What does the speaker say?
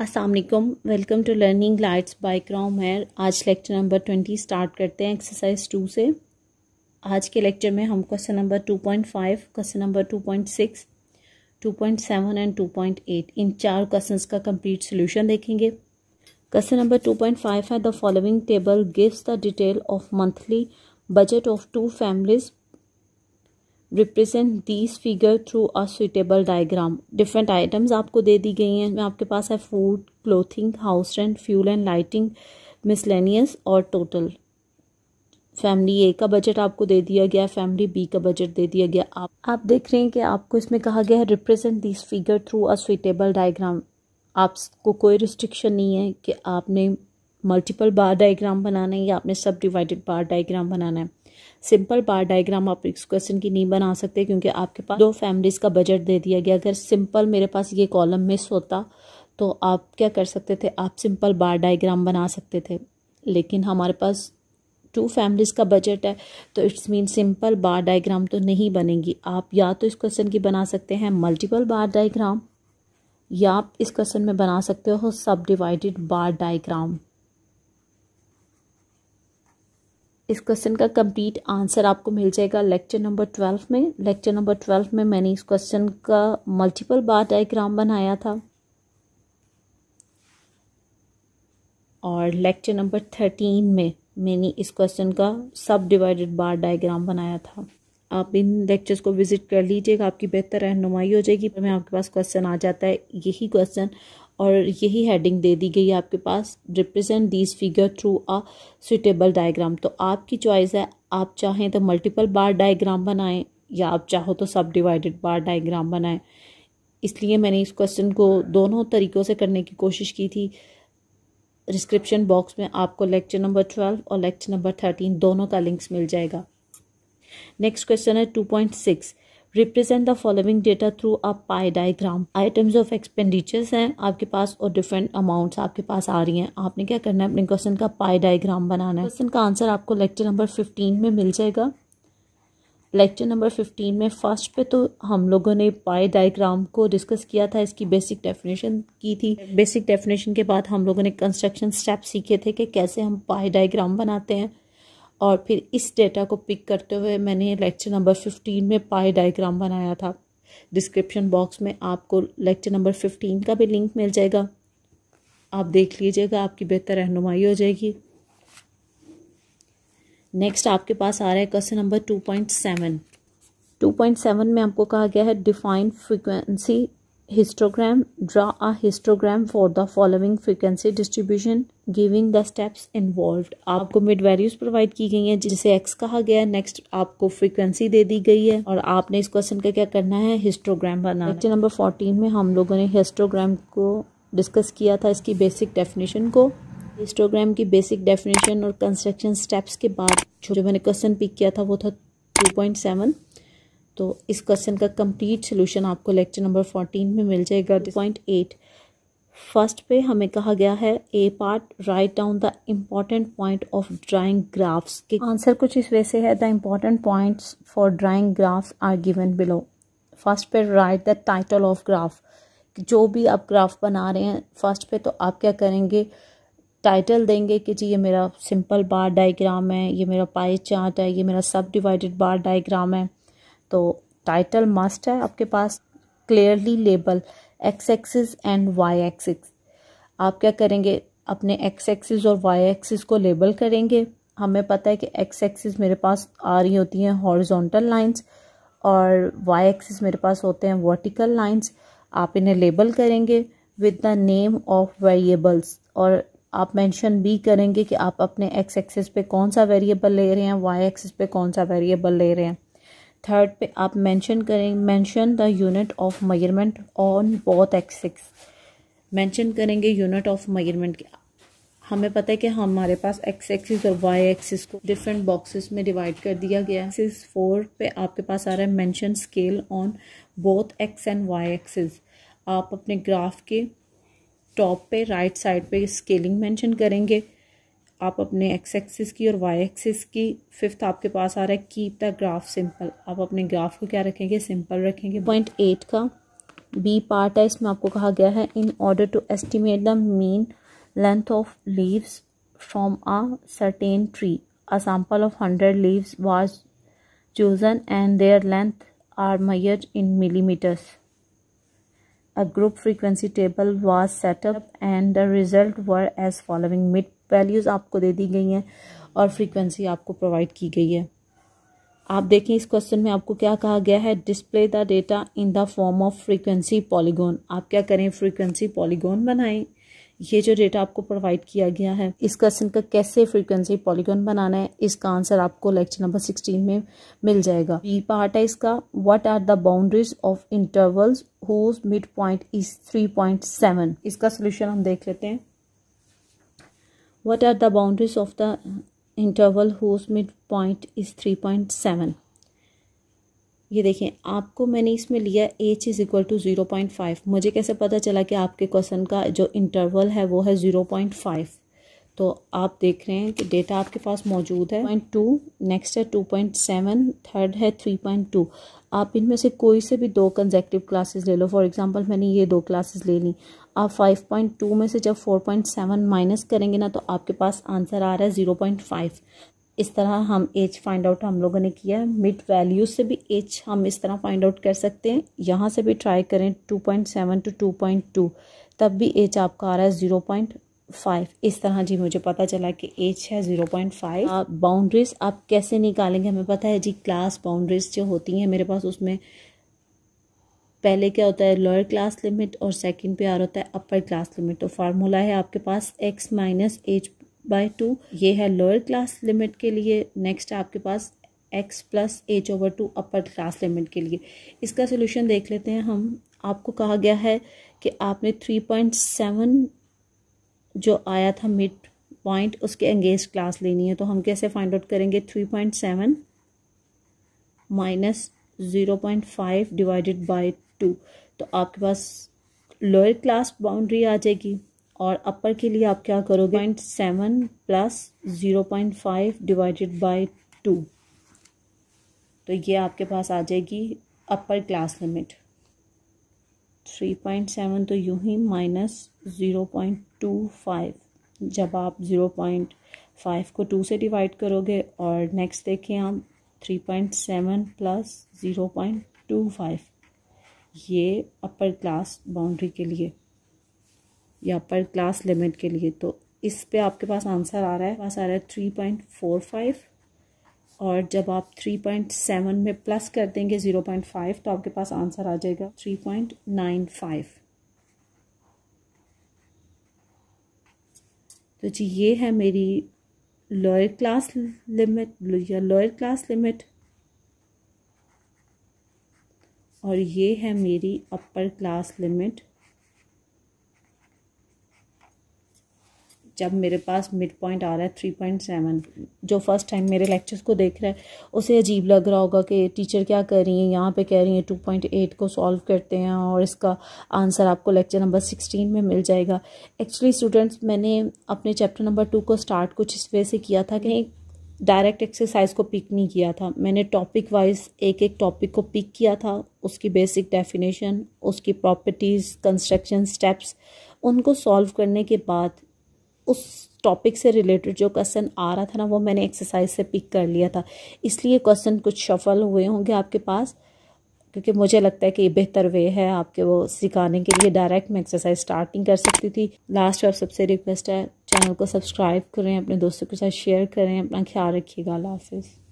Aslam welcome to learning lights by क्रॉम here आज lecture number twenty start करते हैं एक्सरसाइज टू से आज के लेक्चर में हम question number two point five question number two point six two point seven and two point eight इन चार क्वेश्चन का कम्प्लीट सोल्यूशन देखेंगे question number two point five है the following table gives the detail of monthly budget of two families represent these figure through a suitable diagram different items आपको दे दी गई हैं आपके पास है food clothing house rent fuel and lighting miscellaneous और टोटल फैमिली ए का बजट आपको दे दिया गया फैमिली बी का बजट दे दिया गया आप आप देख रहे हैं कि आपको इसमें कहा गया है represent this figure through a suitable diagram आपको कोई रिस्ट्रिक्शन नहीं है कि आपने मल्टीपल बार डायग्राम बनाना है या आपने सब डिवाइडेड बार डायग्राम बनाना है सिंपल बार डायग्राम आप इस क्वेश्चन की नहीं बना सकते क्योंकि आपके पास दो फैमिलीज का बजट दे दिया गया अगर सिंपल मेरे पास ये कॉलम मिस होता तो आप क्या कर सकते थे आप सिंपल बार डायग्राम बना सकते थे लेकिन हमारे पास टू फैमिलीज़ का बजट है तो it's mean simple bar diagram तो नहीं बनेगी आप या तो इस क्वेश्चन की बना सकते हैं मल्टीपल बार डायग्राम या आप इस क्वेश्चन में बना सकते हो सब डिवाइडेड बार डायग्राम इस क्वेश्चन का कंप्लीट आंसर आपको मिल जाएगा लेक्चर नंबर ट्वेल्व में लेक्चर नंबर ट्वेल्व में मैंने इस क्वेश्चन का मल्टीपल बार डायग्राम बनाया था और लेक्चर नंबर थर्टीन में मैंने इस क्वेश्चन का सब डिवाइडेड बार डायग्राम बनाया था आप इन लेक्चर्स को विज़िट कर लीजिएगा आपकी बेहतर रहनुमाई हो जाएगी मैं आपके पास क्वेश्चन आ जाता है यही क्वेश्चन और यही हेडिंग दे दी गई है आपके पास represent this figure through a suitable diagram तो आपकी चॉइस है आप चाहें तो मल्टीपल बार डायग्राम बनाएं या आप चाहो तो सब डिवाइडेड बार डायग्राम बनाएं इसलिए मैंने इस क्वेश्चन को दोनों तरीक़ों से करने की कोशिश की थी डिस्क्रिप्शन बॉक्स में आपको लेक्चर नंबर ट्वेल्व और लेक्चर नंबर थर्टीन दोनों का लिंक्स मिल जाएगा नेक्स्ट क्वेश्चन है two point six represent the following data through a pie diagram items of expenditures हैं आपके पास और डिफरेंट अमाउंट्स आपके पास आ रही हैं आपने क्या करना है अपने क्वेश्चन का पाई डायग्राम बनाना है क्वेश्चन का आंसर आपको लेक्चर नंबर फिफ्टीन में मिल जाएगा लेक्चर नंबर फिफ्टीन में फर्स्ट पे तो हम लोगों ने पाई डायग्राम को डिस्कस किया था इसकी बेसिक डेफिनेशन की थी बेसिक डेफिनेशन के बाद हम लोगों ने कंस्ट्रक्शन स्टेप सीखे थे कि कैसे हम पाई डायग्राम बनाते हैं और फिर इस डेटा को पिक करते हुए मैंने लेक्चर नंबर फिफ्टीन में पाए डायग्राम बनाया था डिस्क्रिप्शन बॉक्स में आपको लेक्चर नंबर फिफ्टीन का भी लिंक मिल जाएगा आप देख लीजिएगा आपकी बेहतर रहनुमाई हो जाएगी नेक्स्ट आपके पास आ रहा है question number two point seven two point seven में आपको कहा गया है define frequency histogram draw a histogram for the following frequency distribution giving the steps involve आपको मिड वैल्यूज प्रोवाइड की गई है जिसे एक्स कहा गया है नेक्स्ट आपको फ्रिक्वेंसी दे दी गई है और आपने इस क्वेश्चन का क्या करना है हिस्टोग्राम बनाना लेक्चर नंबर फोर्टीन में हम लोगों ने हिस्टोग्राम को डिस्कस किया था इसकी बेसिक डेफिनेशन को हिस्टोग्राम की बेसिक डेफिनेशन और कंस्ट्रक्शन स्टेप्स के बाद जो मैंने क्वेश्चन पिक किया था वो था टू पॉइंट सेवन तो इस क्वेश्चन का कंप्लीट सोल्यूशन आपको लेक्चर नंबर फोर्टीन में मिल जाएगा पॉइंट एट फर्स्ट पे हमें कहा गया है A part write down the important point of drawing graphs के आंसर कुछ इस वैसे है the important points for drawing graphs are given below first पे write the title of graph जो भी आप ग्राफ बना रहे हैं फर्स्ट पे तो आप क्या करेंगे टाइटल देंगे कि जी ये मेरा सिंपल बार डायग्राम है ये मेरा पाई चार्ट है ये मेरा सब डिवाइडेड बार डायग्राम है तो टाइटल मस्ट है आपके पास clearly label X axis and Y axis आप क्या करेंगे अपने एक्स एक्सिस और वाई एक्सिस को लेबल करेंगे हमें पता है कि एक्स एक्सिस मेरे पास आ रही होती हैं हॉर्जोंटल लाइंस और वाई एक्सिस मेरे पास होते हैं वर्टिकल लाइंस आप इन्हें लेबल करेंगे with the name of variables और आप मेंशन भी करेंगे कि आप अपने एक्स एक्सिस पे कौन सा वेरिएबल ले रहे हैं वाई एक्सिस पे कौन सा वेरिएबल ले रहे हैं थर्ड पे आप मेंशन करें mention the unit of measurement on both axis mention करेंगे यूनिट ऑफ मयरमेंट हमें पता है कि हमारे पास एक्स एक्सिस और वाई एक्सिस को डिफरेंट बॉक्सेस में डिवाइड कर दिया गया है एक्सिस फोर पे आपके पास आ रहा है mention scale on both X and Y axis आप अपने ग्राफ के टॉप पे राइट साइड पे स्केलिंग मेंशन करेंगे आप अपने एक्स एक्सिस की और वाई एक्सिस की फिफ्थ आपके पास आ रहा है कीप द ग्राफ सिंपल आप अपने ग्राफ को क्या रखेंगे सिंपल रखेंगे पॉइंट एट का बी पार्ट है इसमें आपको कहा गया है in order to estimate the mean length of leaves from a certain tree a sample of hundred leaves was chosen and their length are measured in millimetres a group frequency table was set up and the result were as following mid values आपको दे दी गई हैं और frequency आपको provide की गई है आप देखें इस क्वेश्चन में आपको क्या कहा गया है display the data in the form of frequency polygon आप क्या करें फ्रीक्वेंसी पॉलीगोन बनाएं ये जो डेटा आपको प्रोवाइड किया गया है इस क्वेश्चन का कैसे फ्रीक्वेंसी पॉलीगोन बनाना है इसका आंसर आपको लेक्चर नंबर सिक्सटीन में मिल जाएगा बी पार्ट है इसका what are the boundaries of intervals whose mid point is three point seven इसका सोल्यूशन हम देख लेते हैं What are the boundaries of the interval whose midpoint is 3.7? ये देखें आपको मैंने इसमें लिया h is equal to zero point five मुझे कैसे पता चला कि आपके क्वेश्चन का जो इंटरवल है वो है ज़ीरो पॉइंट फाइव तो आप देख रहे हैं कि डेटा आपके पास मौजूद है पॉइंट टू नेक्स्ट है टू पॉइंट सेवन थर्ड है थ्री पॉइंट टू आप इनमें से कोई से भी दो कंजेक्टिव क्लासेस ले लो फॉर एग्जांपल मैंने ये दो क्लासेस ले ली आप 5.2 में से जब 4.7 माइनस करेंगे ना तो आपके पास आंसर आ रहा है 0.5 इस तरह हम एज फाइंड आउट हम लोगों ने किया है मिड वैल्यू से भी एज हम इस तरह फाइंड आउट कर सकते हैं यहाँ से भी ट्राई करें 2.7 टू 2.2 तब भी एज आपका आ रहा है ज़ीरो पॉइंट फाइव इस तरह जी मुझे पता चला कि एज है ज़ीरो पॉइंट फाइव बाउंड्रीज आप कैसे निकालेंगे हमें पता है जी क्लास बाउंड्रीज जो होती हैं मेरे पास उसमें पहले क्या होता है लोअर क्लास लिमिट और सेकंड पे आ होता है अपर क्लास लिमिट तो फार्मूला है आपके पास X minus H by two ये है लोअर क्लास लिमिट के लिए नेक्स्ट आपके पास X plus H over two upper class limit के लिए इसका सोल्यूशन देख लेते हैं हम आपको कहा गया है कि आपने थ्री पॉइंट सेवन जो आया था मिड पॉइंट उसके अंगेज क्लास लेनी है तो हम कैसे फाइंड आउट करेंगे three point seven minus zero point five divided by two तो आपके पास लोअर क्लास बाउंड्री आ जाएगी और अपर के लिए आप क्या करोगे point seven plus zero point five divided by two तो ये आपके पास आ जाएगी upper class limit three point seven तो यूं ही minus zero point two five जब आप ज़ीरो पॉइंट फाइव को टू से डिवाइड करोगे और नेक्स्ट देखें आप three point seven plus zero point two five ये अपर क्लास बाउंड्री के लिए या अपर क्लास लिमिट के लिए तो इस पे आपके पास आंसर आ रहा है पास आ रहा है थ्री पॉइंट फोर फाइव और जब आप थ्री पॉइंट सेवन में प्लस कर देंगे ज़ीरो पॉइंट फाइव तो आपके पास आंसर आ जाएगा थ्री पॉइंट नाइन फाइव तो जी ये है मेरी लोअर क्लास लिमिट या लोअर क्लास लिमिट और ये है मेरी अपर क्लास लिमिट जब मेरे पास मिड पॉइंट आ रहा है थ्री पॉइंट सेवन जो फर्स्ट टाइम मेरे लेक्चर्स को देख रहा है उसे अजीब लग रहा होगा कि टीचर क्या कर रही है यहाँ पे कह रही है टू पॉइंट एट को सॉल्व करते हैं और इसका आंसर आपको लेक्चर नंबर सिक्सटीन में मिल जाएगा एक्चुअली स्टूडेंट्स मैंने अपने चैप्टर नंबर टू को स्टार्ट कुछ इस वे से किया था कि डायरेक्ट एक्सरसाइज को पिक नहीं किया था मैंने टॉपिक वाइज एक एक टॉपिक को पिक किया था उसकी बेसिक डेफिनेशन उसकी प्रॉपर्टीज़ कंस्ट्रक्शन स्टेप्स उनको सॉल्व करने के बाद उस टॉपिक से रिलेटेड जो क्वेश्चन आ रहा था ना वो मैंने एक्सरसाइज से पिक कर लिया था इसलिए क्वेश्चन कुछ शफल हुए होंगे आपके पास क्योंकि मुझे लगता है कि बेहतर वे है आपके वो सिखाने के लिए डायरेक्ट मैं एक्सरसाइज स्टार्टिंग कर सकती थी लास्ट और सबसे रिक्वेस्ट है चैनल को सब्सक्राइब करें अपने दोस्तों के साथ शेयर करें अपना ख्याल रखिएगा अल्लाह हाफिज़